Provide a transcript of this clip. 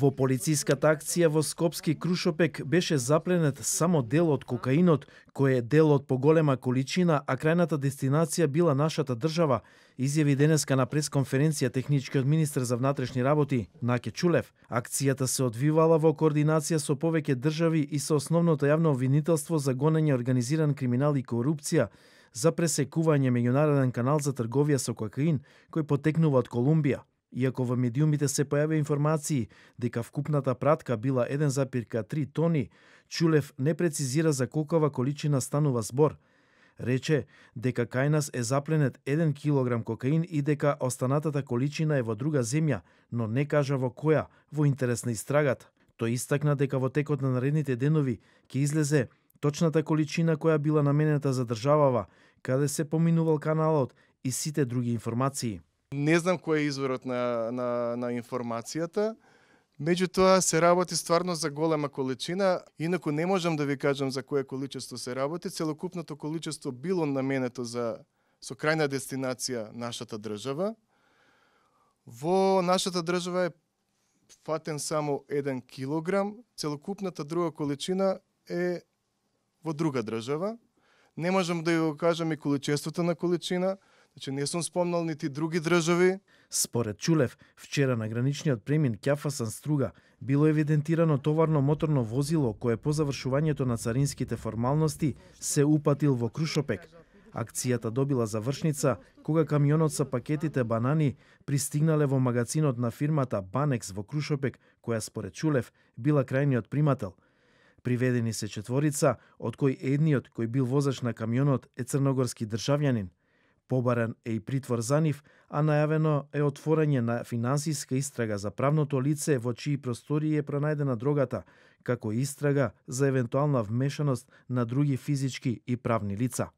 Во полициската акција во Скопски Крушопек беше запленет само дел од кокаинот, кој е дел од поголема количина, а крајната дестинација била нашата држава, изјави денеска на пресконференција техничкиот министр за внатрешни работи Наке Чулев. Акцијата се одвивала во координација со повеќе држави и со основното јавно обвинителство за гонење организиран криминал и корупција, за пресекување меѓународен канал за трговија со кокаин кој потекнува од Колумбија. Иако во медиумите се појавиа информации дека вкупната пратка била 1,3 тони, Чулев не прецизира за колкава количина станува збор. Рече дека кај нас е запленет 1 килограм кокаин и дека останатата количина е во друга земја, но не кажа во која, во интерес на истрагата. Тој истакна дека во текот на наредните денови ќе излезе точната количина која била наменета за државава, каде се поминувал каналот и сите други информации. Не знам кој е изворот на, на, на информацијата, меѓутоа се работи стварно за голема количина, инаку не можам да ви кажам за кое количество се работи, целокупното количество било наменето за со крајна дестинација нашата држава. Во нашата држава е фатен само 1 килограм, целокупната друга количина е во друга држава. Не можам да ја кажам и количеството на количина, Значи не сум спомнал нити други држави. Според Чулев, вчера на граничниот премин Кјафасан Струга било евидентирано товарно моторно возило кое по завршувањето на царинските формалности се упатил во Крушопек. Акцијата добила завршница кога камионот со пакетите банани пристигнале во магазинот на фирмата Банекс во Крушопек, која според Чулев била крајниот примател. Приведени се четворица, од кои едниот кој бил возач на камионот е црногорски државјанин – Побарен е и притвор за нив, а најавено е отворање на финансиска истрага за правното лице во чии простории е пронајдена дрогата, како истрага за евентуална вмешаност на други физички и правни лица.